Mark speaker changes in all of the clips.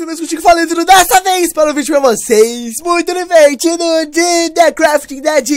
Speaker 1: beleza? Mas contigo falando dessa vez para o um vídeo pra vocês Muito divertido de The Crafting Dead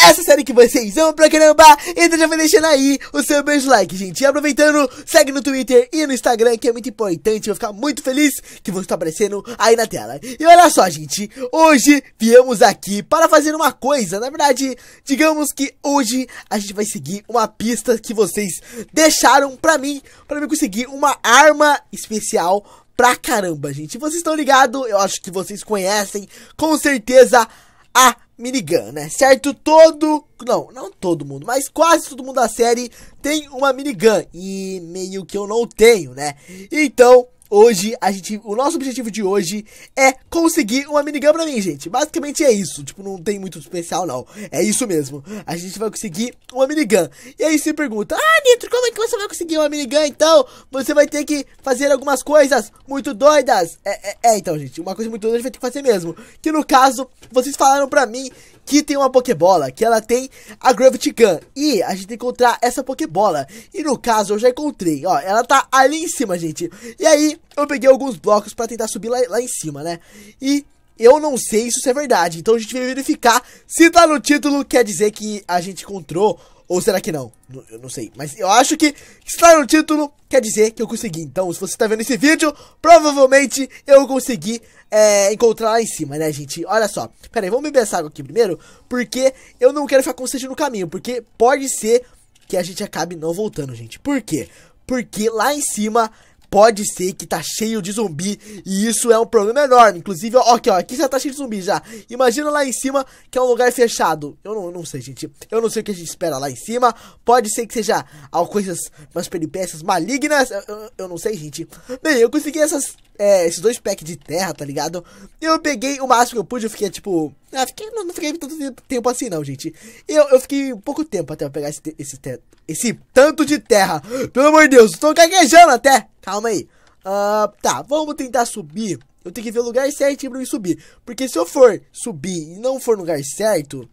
Speaker 1: Essa série que vocês amam pra caramba Então já vai deixando aí o seu beijo like, gente E aproveitando, segue no Twitter e no Instagram Que é muito importante, eu vou ficar muito feliz Que você estar tá aparecendo aí na tela E olha só, gente, hoje viemos aqui para fazer uma coisa Na verdade, digamos que hoje a gente vai seguir uma pista que vocês deixaram pra mim Pra eu conseguir uma arma especial pra caramba, gente. Vocês estão ligados? Eu acho que vocês conhecem com certeza a minigun, né? Certo? Todo. Não, não todo mundo, mas quase todo mundo da série tem uma minigun. E meio que eu não tenho, né? Então, Hoje, a gente, o nosso objetivo de hoje é conseguir uma minigun pra mim, gente. Basicamente é isso. Tipo, não tem muito especial, não. É isso mesmo. A gente vai conseguir uma minigun. E aí se pergunta, ah, Nitro, como é que você vai conseguir uma minigun, então? Você vai ter que fazer algumas coisas muito doidas. É, é, é então, gente, uma coisa muito doida a gente vai ter que fazer mesmo. Que no caso, vocês falaram pra mim que tem uma Pokébola, que ela tem a Gravity Gun. E a gente tem que encontrar essa Pokébola. E no caso, eu já encontrei, ó, ela tá ali em cima, gente. E aí, eu peguei alguns blocos para tentar subir lá, lá em cima, né? E eu não sei se isso é verdade. Então a gente vai verificar se tá no título, quer dizer que a gente encontrou ou será que não? Eu não sei. Mas eu acho que estar no título quer dizer que eu consegui. Então, se você está vendo esse vídeo, provavelmente eu consegui é, encontrar lá em cima, né, gente? Olha só. Pera aí, vamos beber essa água aqui primeiro. Porque eu não quero ficar com sede no caminho. Porque pode ser que a gente acabe não voltando, gente. Por quê? Porque lá em cima pode ser que tá cheio de zumbi e isso é um problema enorme. Inclusive, ó, aqui, ó, aqui já tá cheio de zumbi já. Imagina lá em cima que é um lugar fechado. Eu não, não sei, gente. Eu não sei o que a gente espera lá em cima. Pode ser que seja algo coisas, umas peripécias malignas. Eu, eu, eu não sei, gente. Bem, eu consegui essas, é, esses dois packs de terra, tá ligado? Eu peguei o máximo que eu pude. Eu fiquei, tipo, ah, fiquei, não, não, fiquei tanto tempo assim, não, gente. Eu, eu fiquei pouco tempo até eu pegar esse, esse, esse tanto de terra. Pelo amor de Deus, estou gaguejando até. Calma aí. Uh, tá, vamos tentar subir. Eu tenho que ver o lugar certo pra eu subir. Porque se eu for subir e não for no lugar certo,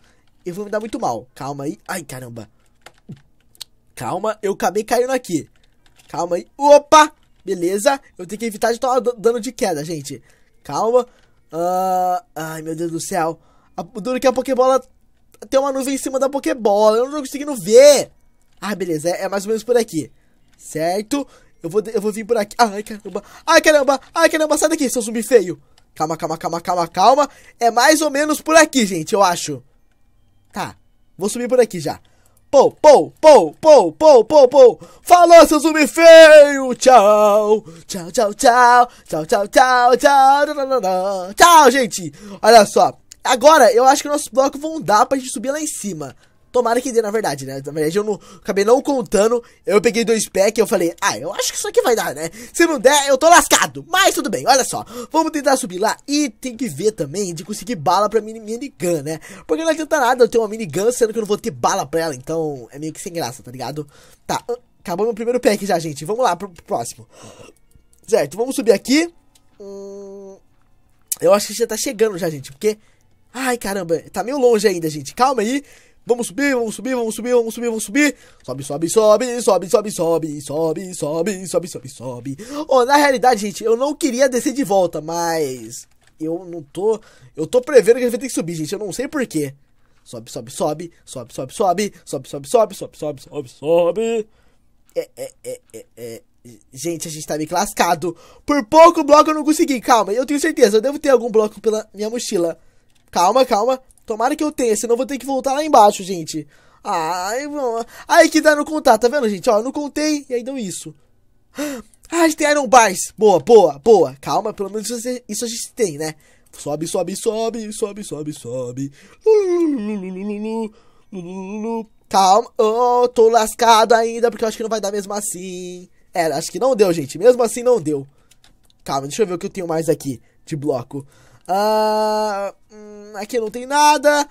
Speaker 1: eu vou me dar muito mal. Calma aí. Ai, caramba. Calma, eu acabei caindo aqui. Calma aí. Opa! Beleza. Eu tenho que evitar de tomar dano de queda, gente. Calma. Uh, ai, meu Deus do céu. A, duro que a Pokébola tem uma nuvem em cima da Pokébola. Eu não tô conseguindo ver. Ah, beleza. É, é mais ou menos por aqui. Certo? Eu vou, eu vou vir por aqui. Ai, caramba. Ai, caramba. Ai, caramba. Sai daqui, seu zumbi feio. Calma, calma, calma, calma, calma. É mais ou menos por aqui, gente, eu acho. Tá. Vou subir por aqui já. Pou, pou, pou, pou, pou, pou, pou. Falou, seu zumbi feio. Tchau. Tchau, tchau, tchau. Tchau, tchau, tchau, tchau. Tchau, gente. Olha só. Agora, eu acho que nossos blocos vão dar pra gente subir lá em cima. Tomara que dê, na verdade, né? Na verdade, eu não acabei não contando. Eu peguei dois packs e eu falei, ah, eu acho que isso aqui vai dar, né? Se não der, eu tô lascado. Mas tudo bem, olha só. Vamos tentar subir lá e tem que ver também de conseguir bala pra mini, minigun, né? Porque não adianta nada eu ter uma minigun, sendo que eu não vou ter bala pra ela. Então, é meio que sem graça, tá ligado? Tá, acabou meu primeiro pack já, gente. Vamos lá pro, pro próximo. Certo, vamos subir aqui. Hum, eu acho que já tá chegando já, gente, porque... Ai, caramba, tá meio longe ainda, gente. Calma aí. Vamos subir, vamos subir, vamos subir, vamos subir, vamos subir. Sobe, sobe, sobe, sobe, sobe, sobe, sobe, sobe, sobe, sobe, sobe. Oh, na realidade, gente, eu não queria descer de volta, mas eu não tô, eu tô prevendo que a gente vai ter que subir, gente. Eu não sei por quê. Sobe, sobe, sobe, sobe, sobe, sobe, sobe, sobe, sobe, sobe, sobe, sobe, sobe. É, é, é, é, é. Gente, a gente tá meio lascado. Por pouco bloco eu não consegui. Calma, eu tenho certeza, eu devo ter algum bloco pela minha mochila. Calma, calma. Tomara que eu tenha, senão vou ter que voltar lá embaixo, gente. Ai, mano. Aí que dá no contar, tá vendo, gente? Ó, eu não contei e aí deu isso. Ai, tem Iron Bars. Boa, boa, boa. Calma, pelo menos isso a gente tem, né? Sobe, sobe, sobe, sobe, sobe, sobe. Calma. Oh, tô lascado ainda, porque eu acho que não vai dar mesmo assim. É, acho que não deu, gente. Mesmo assim, não deu. Calma, deixa eu ver o que eu tenho mais aqui de bloco. Ah aqui não tem nada.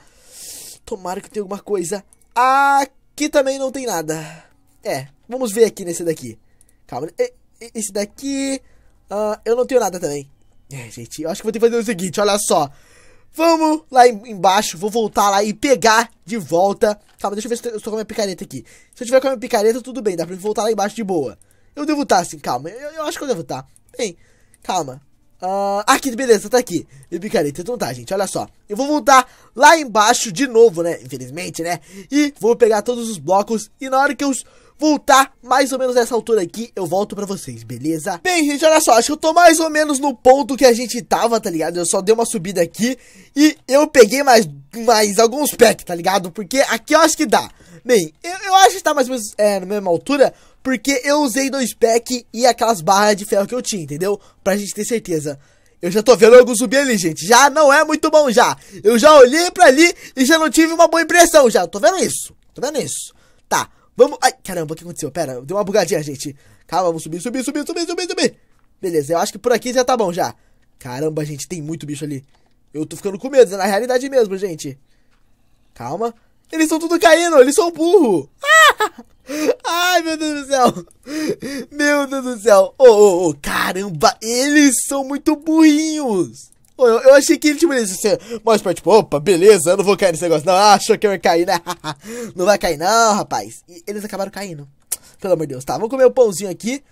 Speaker 1: Tomara que tenha alguma coisa. Aqui também não tem nada. É, vamos ver aqui nesse daqui. Calma, esse daqui... Uh, eu não tenho nada também. É, gente, eu acho que vou ter que fazer o seguinte, olha só. Vamos lá embaixo, vou voltar lá e pegar de volta. Calma, deixa eu ver se eu estou com a minha picareta aqui. Se eu tiver com a minha picareta, tudo bem, dá pra voltar lá embaixo de boa. Eu devo estar tá, assim, calma. Eu, eu acho que eu devo estar. Tá. Bem, calma. Uh, aqui, beleza, tá aqui. Bicareta. Então tá, gente, olha só. Eu vou voltar lá embaixo de novo, né? Infelizmente, né? E vou pegar todos os blocos. E na hora que eu voltar mais ou menos nessa altura aqui, eu volto pra vocês, beleza? Bem, gente, olha só, acho que eu tô mais ou menos no ponto que a gente tava, tá ligado? Eu só dei uma subida aqui e eu peguei mais, mais alguns packs, tá ligado? Porque aqui eu acho que dá. Bem, eu, eu acho que tá mais ou menos é, na mesma altura, porque eu usei dois pack e aquelas barras de ferro que eu tinha, entendeu? Pra gente ter certeza. Eu já tô vendo algo subir ali, gente. Já não é muito bom já. Eu já olhei pra ali e já não tive uma boa impressão já. Tô vendo isso. Tô vendo isso. Tá, vamos... Ai, caramba, o que aconteceu? Pera, deu uma bugadinha, gente. Calma, vamos subir, subir, subir, subir, subir, subir. Beleza, eu acho que por aqui já tá bom já. Caramba, gente, tem muito bicho ali. Eu tô ficando com medo, é na realidade mesmo, gente. Calma. Eles estão tudo caindo, eles são burro. Ai, meu Deus do céu. Meu Deus do céu. Ô, oh, oh, caramba, eles são muito burrinhos. Oh, eu, eu, achei que ele, tipo, ele disse assim, tipo, opa, beleza, eu não vou cair nesse negócio, não. Ah, achou que eu ia cair, né? não vai cair, não, rapaz. E eles acabaram caindo. Pelo amor de Deus, tá? Vamos comer o um pãozinho aqui.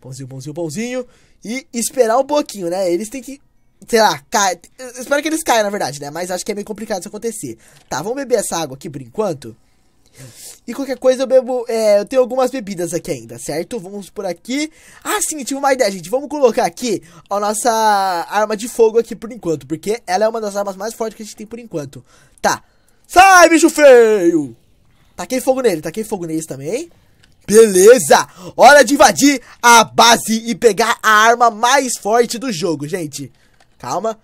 Speaker 1: Pãozinho, pãozinho, pãozinho. E esperar um pouquinho, né? Eles têm que sei lá, cai. Eu espero que eles caiam, na verdade, né? Mas acho que é meio complicado isso acontecer. Tá, vamos beber essa água aqui por enquanto. E qualquer coisa eu bebo. É, eu tenho algumas bebidas aqui ainda, certo? Vamos por aqui. Ah, sim, tive uma ideia, gente. Vamos colocar aqui a nossa arma de fogo aqui por enquanto. Porque ela é uma das armas mais fortes que a gente tem por enquanto. Tá. Sai, bicho feio! Taquei fogo nele, taquei fogo neles também. Beleza! Hora de invadir a base e pegar a arma mais forte do jogo, gente. Calma.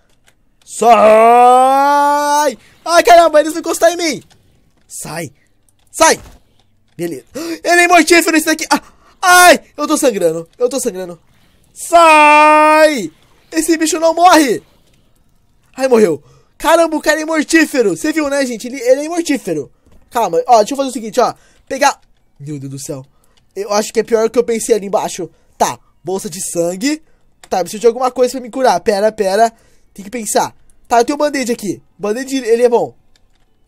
Speaker 1: Sai! Ai, caramba, eles não encostar em mim! Sai! Sai! Beleza. Ele é mortífero isso daqui. Ah, ai, eu tô sangrando. Eu tô sangrando. Sai! Esse bicho não morre. Ai, morreu. Caramba, o cara é mortífero. Você viu, né, gente? Ele, ele é mortífero. Calma. Ó, deixa eu fazer o seguinte, ó. Pegar... Meu Deus do céu. Eu acho que é pior que eu pensei ali embaixo. Tá, bolsa de sangue. Tá, preciso de alguma coisa pra me curar. Pera, pera. Tem que pensar. Tá, eu tenho um band-aid aqui. Band-aid, ele é bom.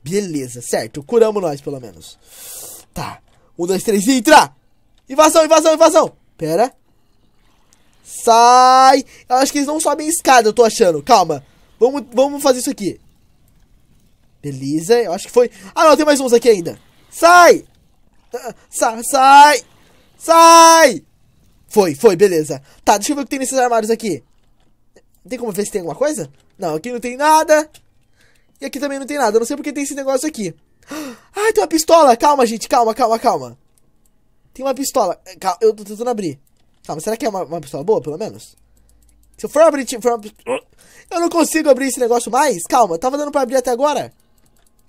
Speaker 1: Beleza, certo. Curamos nós, pelo menos. Tá. Um, dois, três, entra! Invasão, invasão, invasão! Pera. Sai! Eu acho que eles não sobem escada, eu tô achando. Calma. Vamos, vamos fazer isso aqui. Beleza, eu acho que foi... Ah, não, tem mais uns aqui ainda. Sai! Ah, sa sai! Sai! Foi, foi, beleza. Tá, deixa eu ver o que tem nesses armários aqui. Tem como ver se tem alguma coisa? Não, aqui não tem nada. E aqui também não tem nada. Eu não sei porque tem esse negócio aqui. Ai, tem uma pistola. Calma, gente. Calma, calma, calma. Tem uma pistola. É, calma, eu tô tentando abrir. Calma, será que é uma, uma pistola boa, pelo menos? Se eu for abrir... For Eu não consigo abrir esse negócio mais. Calma, tava dando pra abrir até agora.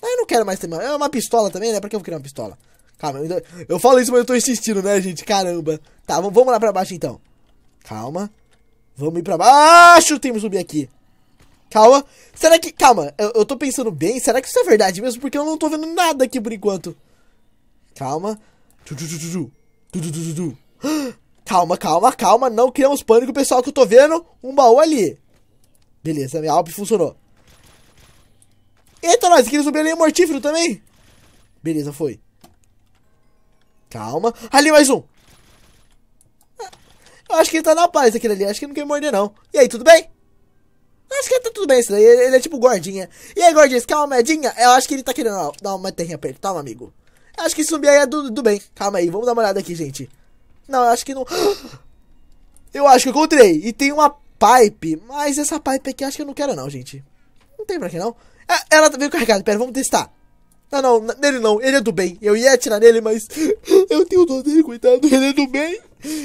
Speaker 1: Ah, eu não quero mais também É uma pistola também, né? Pra que eu vou criar uma pistola? Calma, eu, eu falo isso, mas eu tô insistindo, né, gente? Caramba. Tá, vamos lá pra baixo, então. Calma. Vamos ir pra baixo. Ah, tem um zumbi aqui. Calma. Será que. Calma, eu, eu tô pensando bem. Será que isso é verdade mesmo? Porque eu não tô vendo nada aqui por enquanto. Calma. Calma, calma, calma. Não criamos pânico, pessoal, que eu tô vendo um baú ali. Beleza, minha alp funcionou. Eita, nós, aquele zumbi mortífero também. Beleza, foi. Calma. Ali, mais um. Ah, eu acho que ele tá na paz, aquele ali. Acho que ele não quer morder, não. E aí, tudo bem? Acho que tá tudo bem isso daí. Ele, ele é tipo gordinha. E aí, gordinha, você quer uma Eu acho que ele tá querendo dar uma terrinha pra ele, tá, meu amigo? Eu acho que subir aí é do, do bem. Calma aí, vamos dar uma olhada aqui, gente. Não, eu acho que não. Eu acho que eu encontrei. E tem uma pipe, mas essa pipe aqui acho que eu não quero, não, gente. Não tem pra que não. É, ela veio tá carregada, pera, vamos testar. Não, não, nele não, ele é do bem. Eu ia atirar nele, mas eu tenho dor dele, cuidado. Ele é do bem.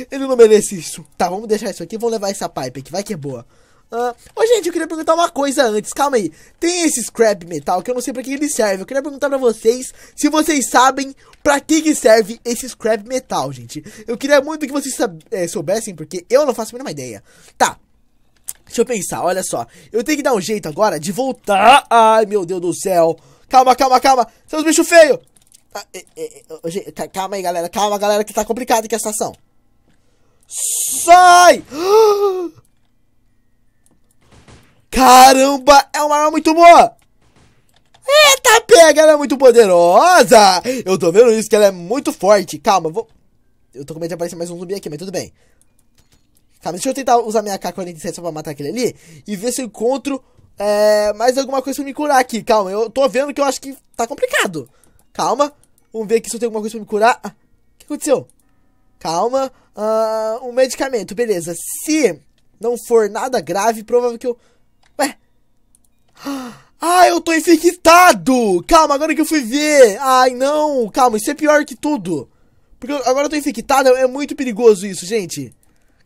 Speaker 1: Ele não merece isso. Tá, vamos deixar isso aqui, vamos levar essa pipe aqui, vai que é boa. Uh, gente, eu queria perguntar uma coisa antes, calma aí. Tem esse scrap metal que eu não sei pra que ele serve. Eu queria perguntar pra vocês se vocês sabem pra que, que serve esse scrap metal, gente. Eu queria muito que vocês é, soubessem, porque eu não faço a mínima ideia. Tá, Deixa eu pensar, olha só. Eu tenho que dar um jeito agora de voltar. Ai, meu Deus do céu. Calma, calma, calma. Seus bichos feios. Ah, eh, eh, calma aí, galera. Calma, galera, que tá complicado aqui a situação. Sai! Ah! Caramba, é uma arma muito boa! Eita, pega, ela é muito poderosa! Eu tô vendo isso, que ela é muito forte. Calma, vou... Eu tô com medo de aparecer mais um zumbi aqui, mas tudo bem. Calma, deixa eu tentar usar minha K-47 só pra matar aquele ali. E ver se eu encontro é, mais alguma coisa pra me curar aqui. Calma, eu tô vendo que eu acho que tá complicado. Calma, vamos ver aqui se eu tenho alguma coisa pra me curar. Ah, o que aconteceu? Calma, uh, um medicamento, beleza. Se não for nada grave, provável que eu ah, eu tô infectado! Calma, agora que eu fui ver! Ai, não! Calma, isso é pior que tudo! Porque agora eu tô infectado, é, é muito perigoso isso, gente!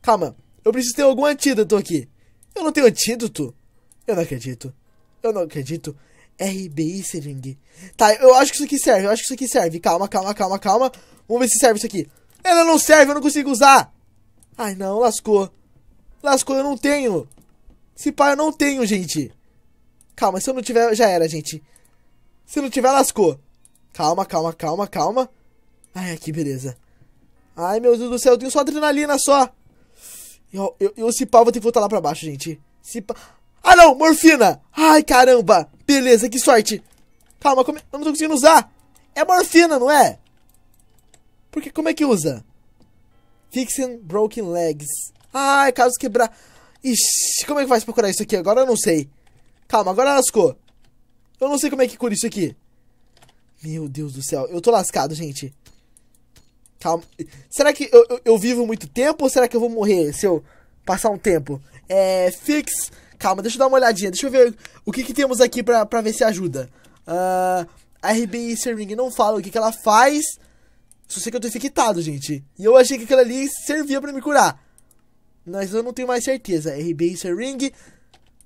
Speaker 1: Calma, eu preciso ter algum antídoto aqui. Eu não tenho antídoto? Eu não acredito. Eu não acredito. RBI seringue. Tá, eu acho que isso aqui serve, eu acho que isso aqui serve. Calma, calma, calma, calma. Vamos ver se serve isso aqui. Ela não serve, eu não consigo usar. Ai, não, lascou. Lascou, eu não tenho. Se pá, eu não tenho, gente. Calma, se eu não tiver, já era, gente. Se não tiver, lascou. Calma, calma, calma, calma. Ai, aqui, beleza. Ai, meu Deus do céu, eu tenho só adrenalina só. Eu, eu, eu se vou ter que voltar lá pra baixo, gente. Se pá... Ah, não, morfina! Ai, caramba! Beleza, que sorte! Calma, como... eu não tô conseguindo usar. É morfina, não é? Porque como é que usa? Fixing broken legs. Ai, caso quebrar... Ixi, como é que faz procurar isso aqui? Agora eu não sei. Calma, agora lascou. Eu não sei como é que cura isso aqui. Meu Deus do céu. Eu tô lascado, gente. Calma. Será que eu, eu, eu vivo muito tempo ou será que eu vou morrer se eu passar um tempo? É. Fix. Calma, deixa eu dar uma olhadinha. Deixa eu ver o que, que temos aqui pra, pra ver se ajuda. Uh, a RBI Serving não fala o que, que ela faz. Só sei que eu tô infectado, gente. E eu achei que aquilo ali servia pra me curar. Mas eu não tenho mais certeza. RBI Serving.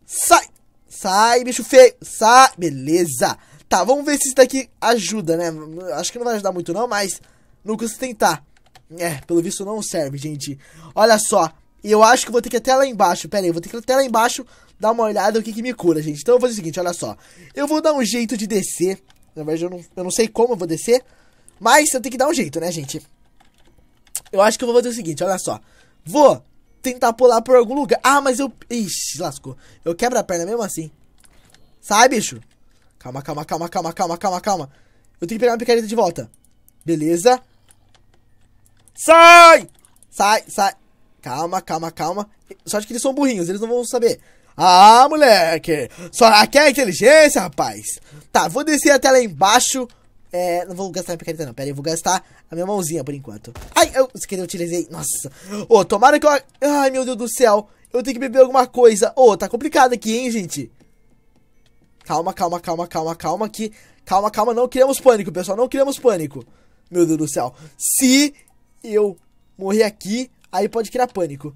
Speaker 1: Sai! Sai, bicho feio. Sai. Beleza. Tá, vamos ver se isso daqui ajuda, né? Acho que não vai ajudar muito não, mas... Não custa tentar. É, pelo visto não serve, gente. Olha só. Eu acho que vou ter que ir até lá embaixo. Pera aí, vou ter que ir até lá embaixo dar uma olhada o que, que me cura, gente. Então eu vou fazer o seguinte, olha só. Eu vou dar um jeito de descer. Na verdade, eu não, eu não sei como eu vou descer. Mas eu tenho que dar um jeito, né, gente? Eu acho que eu vou fazer o seguinte, olha só. Vou tentar pular por algum lugar. Ah, mas eu... Ixi, lascou. Eu quebro a perna mesmo assim. Sai, bicho. Calma, calma, calma, calma, calma, calma, calma. Eu tenho que pegar uma picareta de volta. Beleza. Sai! Sai, sai. Calma, calma, calma. Só acho que eles são burrinhos, eles não vão saber. Ah, moleque. Só aqui ah, é inteligência, rapaz. Tá, vou descer até lá embaixo. É, não vou gastar minha picareta não, pera aí, vou gastar a minha mãozinha por enquanto. Ai, eu, esqueci eu utilizei, nossa. Ô, oh, tomara que eu... Ai, meu Deus do céu, eu tenho que beber alguma coisa. Ô, oh, tá complicado aqui, hein, gente. Calma, calma, calma, calma, calma aqui. Calma, calma, não criamos pânico, pessoal, não criamos pânico. Meu Deus do céu. Se eu morrer aqui, aí pode criar pânico.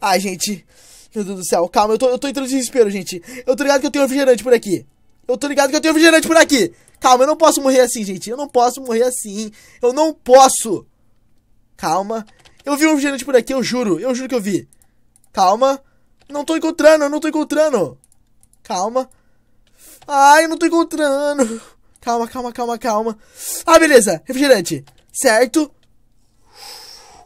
Speaker 1: Ai, gente, meu Deus do céu, calma, eu tô, eu tô entrando em desespero, gente. Eu tô ligado que eu tenho refrigerante por aqui. Eu tô ligado que eu tenho refrigerante por aqui. Calma, eu não posso morrer assim, gente. Eu não posso morrer assim. Eu não posso. Calma. Eu vi um gerente por aqui, eu juro. Eu juro que eu vi. Calma. Não tô encontrando, eu não tô encontrando. Calma. Ai, eu não tô encontrando. Calma, calma, calma, calma. Ah, beleza. Refrigerante. Certo.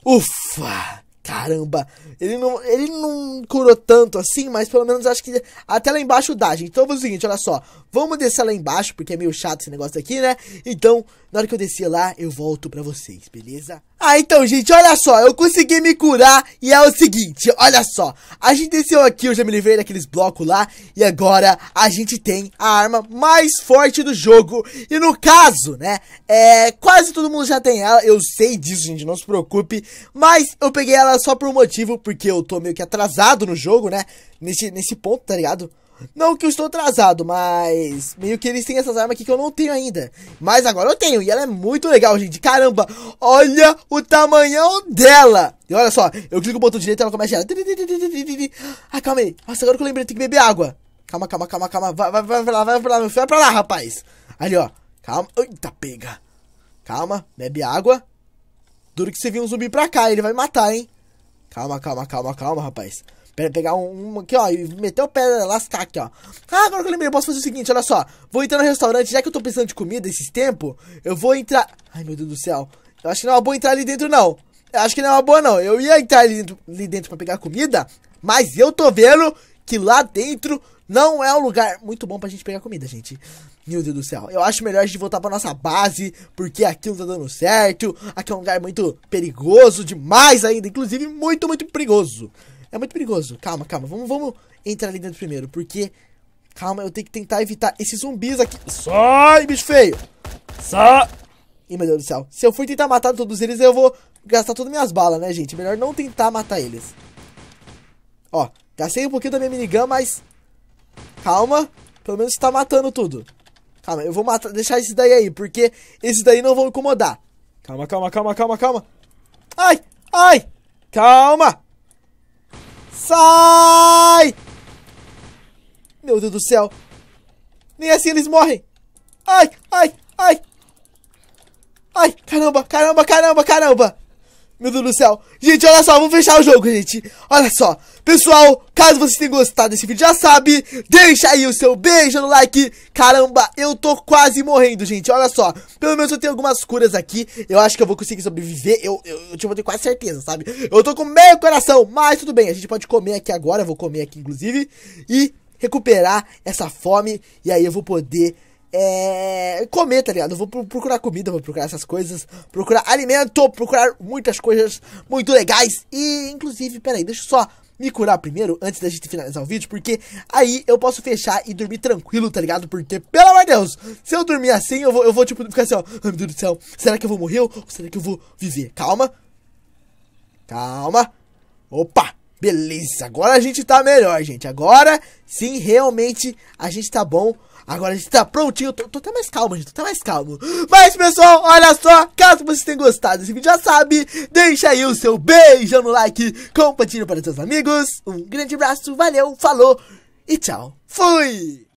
Speaker 1: Ufa caramba, ele não, ele não curou tanto assim, mas pelo menos acho que até lá embaixo dá, gente. Então vamos o seguinte, olha só, vamos descer lá embaixo, porque é meio chato esse negócio aqui, né? Então, na hora que eu descer lá, eu volto pra vocês, beleza? Ah, então, gente, olha só, eu consegui me curar e é o seguinte, olha só. A gente desceu aqui, eu já me livrei daqueles blocos lá e agora a gente tem a arma mais forte do jogo. E no caso, né, é, quase todo mundo já tem ela, eu sei disso, gente, não se preocupe. Mas eu peguei ela só por um motivo, porque eu tô meio que atrasado no jogo, né? Nesse, nesse ponto, tá ligado? Não que eu estou atrasado, mas meio que eles têm essas armas aqui que eu não tenho ainda. Mas agora eu tenho e ela é muito legal, gente. Caramba, olha o tamanhão dela. E olha só, eu clico o botão direito e ela começa a... Ah, calma aí. Nossa, agora que eu lembrei, tem que beber água. Calma, calma, calma, calma. Vai, vai, vai pra lá, vai pra lá, meu filho. Vai pra lá, rapaz. Ali, ó. Calma. Eita, pega. Calma, bebe água. Duro que você viu um zumbi pra cá, ele vai me matar, hein. Calma, calma, calma, calma, rapaz. Pera, pegar um, um, aqui, ó, e meter o pé, né, lascar aqui, ó. Ah, agora que eu lembrei, eu posso fazer o seguinte, olha só. Vou entrar no restaurante, já que eu tô precisando de comida esses tempos, eu vou entrar... Ai, meu Deus do céu. Eu acho que não é uma boa entrar ali dentro, não. Eu acho que não é uma boa, não. Eu ia entrar ali dentro, ali dentro pra pegar comida, mas eu tô vendo que lá dentro não é um lugar muito bom pra gente pegar comida, gente. Meu Deus do céu. Eu acho melhor a gente voltar pra nossa base, porque aqui não tá dando certo. Aqui é um lugar muito perigoso, demais ainda. Inclusive, muito, muito perigoso. É muito perigoso. Calma, calma. Vamos, vamos entrar ali dentro primeiro, porque... Calma, eu tenho que tentar evitar esses zumbis aqui. Sai, bicho feio! Sai! Ih, meu Deus do céu. Se eu for tentar matar todos eles, eu vou gastar todas minhas balas, né, gente? Melhor não tentar matar eles. Ó, Gastei um pouquinho da minha minigun, mas... Calma. Pelo menos tá matando tudo. Calma, eu vou matar, deixar esse daí aí, porque esses daí não vão incomodar. Calma, calma, calma, calma, calma. Ai, ai. Calma. Sai. Meu Deus do céu. Nem assim eles morrem. Ai, ai, ai. Ai, caramba, caramba, caramba, caramba. Meu Deus do céu. Gente, olha só, vamos fechar o jogo, gente. Olha só. Pessoal, caso vocês tenham gostado desse vídeo, já sabe. Deixa aí o seu beijo no like. Caramba, eu tô quase morrendo, gente. Olha só. Pelo menos eu tenho algumas curas aqui. Eu acho que eu vou conseguir sobreviver. Eu, eu, eu, ter tenho quase certeza, sabe? Eu tô com meio coração, mas tudo bem. A gente pode comer aqui agora. Eu vou comer aqui, inclusive. E recuperar essa fome. E aí eu vou poder é, comer, tá ligado? Vou procurar comida, vou procurar essas coisas, procurar alimento, procurar muitas coisas muito legais. E, inclusive, peraí, deixa eu só me curar primeiro, antes da gente finalizar o vídeo, porque aí eu posso fechar e dormir tranquilo, tá ligado? Porque, pelo amor de Deus, se eu dormir assim, eu vou, eu vou tipo, ficar assim, ó, ai meu Deus do céu, será que eu vou morrer ou será que eu vou viver? Calma, calma, opa, beleza, agora a gente tá melhor, gente, agora sim, realmente, a gente tá bom, Agora a gente tá prontinho. Tô, tô até mais calmo, gente. Tô até mais calmo. Mas, pessoal, olha só. Caso vocês tenham gostado desse vídeo, já sabe. Deixa aí o seu beijão no like. Compartilha para seus amigos. Um grande abraço. Valeu, falou e tchau. Fui!